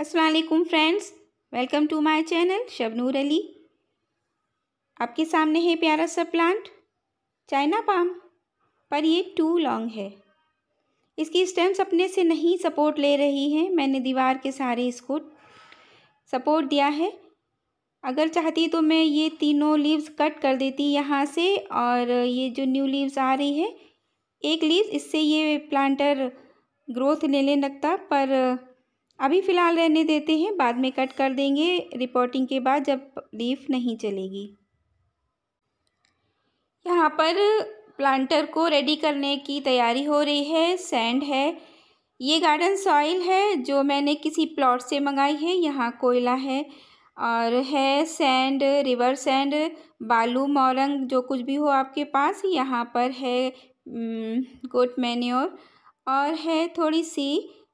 असलकुम friends welcome to my channel Shabnoor Ali आपके सामने है प्यारा सा प्लांट चाइना पाम पर ये टू लॉन्ग है इसकी स्टेम्स अपने से नहीं सपोर्ट ले रही हैं मैंने दीवार के सहारे इसको सपोर्ट दिया है अगर चाहती तो मैं ये तीनों लीव्स कट कर देती यहाँ से और ये जो न्यू लीव्स आ रही है एक लीव इससे ये प्लांटर ग्रोथ लेने लगता पर अभी फ़िलहाल रहने देते हैं बाद में कट कर देंगे रिपोर्टिंग के बाद जब लीफ नहीं चलेगी यहाँ पर प्लांटर को रेडी करने की तैयारी हो रही है सैंड है ये गार्डन सॉइल है जो मैंने किसी प्लॉट से मंगाई है यहाँ कोयला है और है सैंड रिवर सैंड बालू मोरंग जो कुछ भी हो आपके पास यहाँ पर है गोट मैन्योर और है थोड़ी सी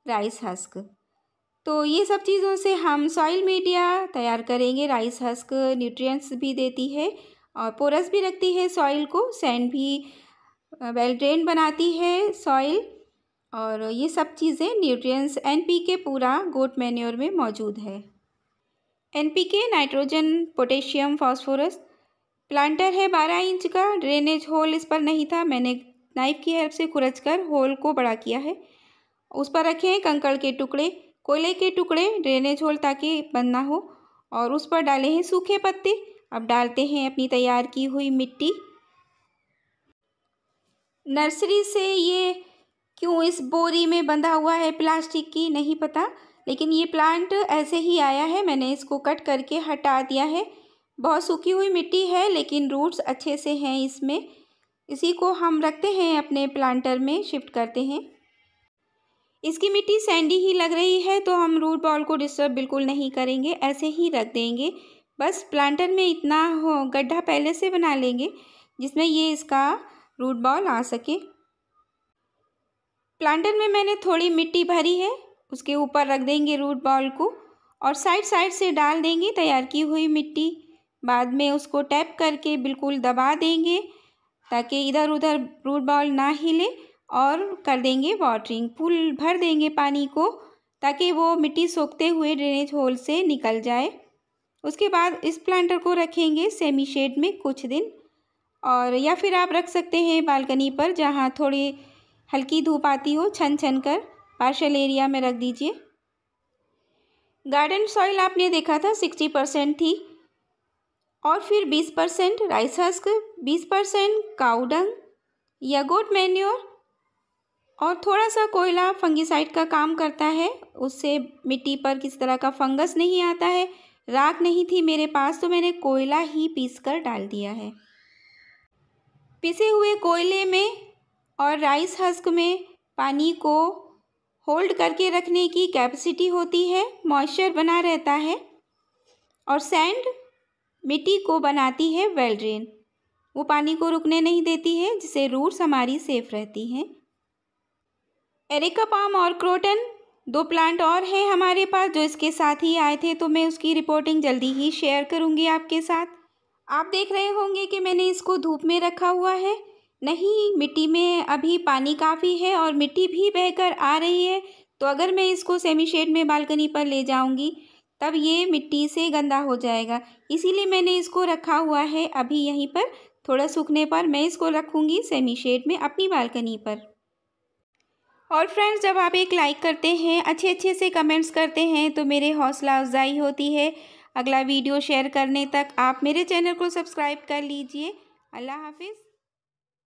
राइस हस्क तो ये सब चीज़ों से हम सॉइल मीडिया तैयार करेंगे राइस हस्क न्यूट्रिएंट्स भी देती है और पोरस भी रखती है सॉइल को सैंड भी वेल ड्रेन बनाती है सॉइल और ये सब चीज़ें न्यूट्रिएंट्स एनपीके पूरा गोट मैन्योर में मौजूद है NPK nitrogen potassium phosphorus planter है बारह इंच का ड्रेनेज होल इस पर नहीं था मैंने नाइफ़ की हेल्प से खुरच कर होल को बड़ा किया है उस पर रखे हैं कंकड़ के टुकड़े कोयले के टुकड़े ड्रेनेज होल ताकि बंद ना हो और उस पर डाले हैं सूखे पत्ते अब डालते हैं अपनी तैयार की हुई मिट्टी नर्सरी से ये क्यों इस बोरी में बंधा हुआ है प्लास्टिक की नहीं पता लेकिन ये प्लांट ऐसे ही आया है मैंने इसको कट करके हटा दिया है बहुत सूखी हुई मिट्टी है लेकिन रूट्स अच्छे से हैं इसमें इसी को हम रखते हैं अपने प्लांटर में शिफ्ट करते हैं इसकी मिट्टी सैंडी ही लग रही है तो हम रूट बॉल को डिस्टर्ब बिल्कुल नहीं करेंगे ऐसे ही रख देंगे बस प्लांटर में इतना हो गड्ढा पहले से बना लेंगे जिसमें ये इसका रूट बॉल आ सके प्लांटर में मैंने थोड़ी मिट्टी भरी है उसके ऊपर रख देंगे रूट बॉल को और साइड साइड से डाल देंगे तैयार की हुई मिट्टी बाद में उसको टैप करके बिल्कुल दबा देंगे ताकि इधर उधर रूट बॉल ना हिले और कर देंगे वाटरिंग फुल भर देंगे पानी को ताकि वो मिट्टी सोखते हुए ड्रेनेज होल से निकल जाए उसके बाद इस प्लांटर को रखेंगे सेमी शेड में कुछ दिन और या फिर आप रख सकते हैं बालकनी पर जहाँ थोड़ी हल्की धूप आती हो छन छन कर पार्शल एरिया में रख दीजिए गार्डन सॉइल आपने देखा था सिक्सटी परसेंट थी और फिर बीस परसेंट राइस हस्क बीस परसेंट काउडंग या गोट मैन्योर और थोड़ा सा कोयला फंगिसाइड का काम करता है उससे मिट्टी पर किसी तरह का फंगस नहीं आता है राख नहीं थी मेरे पास तो मैंने कोयला ही पीस कर डाल दिया है पिसे हुए कोयले में और राइस हस्क में पानी को होल्ड करके रखने की कैपेसिटी होती है मॉइस्चर बना रहता है और सैंड मिट्टी को बनाती है वेल ड्रेन वो पानी को रुकने नहीं देती है जिससे रूट्स हमारी सेफ़ रहती हैं एरिका पाम और क्रोटन दो प्लांट और हैं हमारे पास जो इसके साथ ही आए थे तो मैं उसकी रिपोर्टिंग जल्दी ही शेयर करूँगी आपके साथ आप देख रहे होंगे कि मैंने इसको धूप में रखा हुआ है नहीं मिट्टी में अभी पानी काफ़ी है और मिट्टी भी बहकर आ रही है तो अगर मैं इसको सेमी शेड में बालकनी पर ले जाऊंगी तब ये मिट्टी से गंदा हो जाएगा इसीलिए मैंने इसको रखा हुआ है अभी यहीं पर थोड़ा सूखने पर मैं इसको रखूँगी सेमी शेड में अपनी बालकनी पर और फ्रेंड्स जब आप एक लाइक करते हैं अच्छे अच्छे से कमेंट्स करते हैं तो मेरे हौसला अफजाई होती है अगला वीडियो शेयर करने तक आप मेरे चैनल को सब्सक्राइब कर लीजिए अल्लाह हाफिज़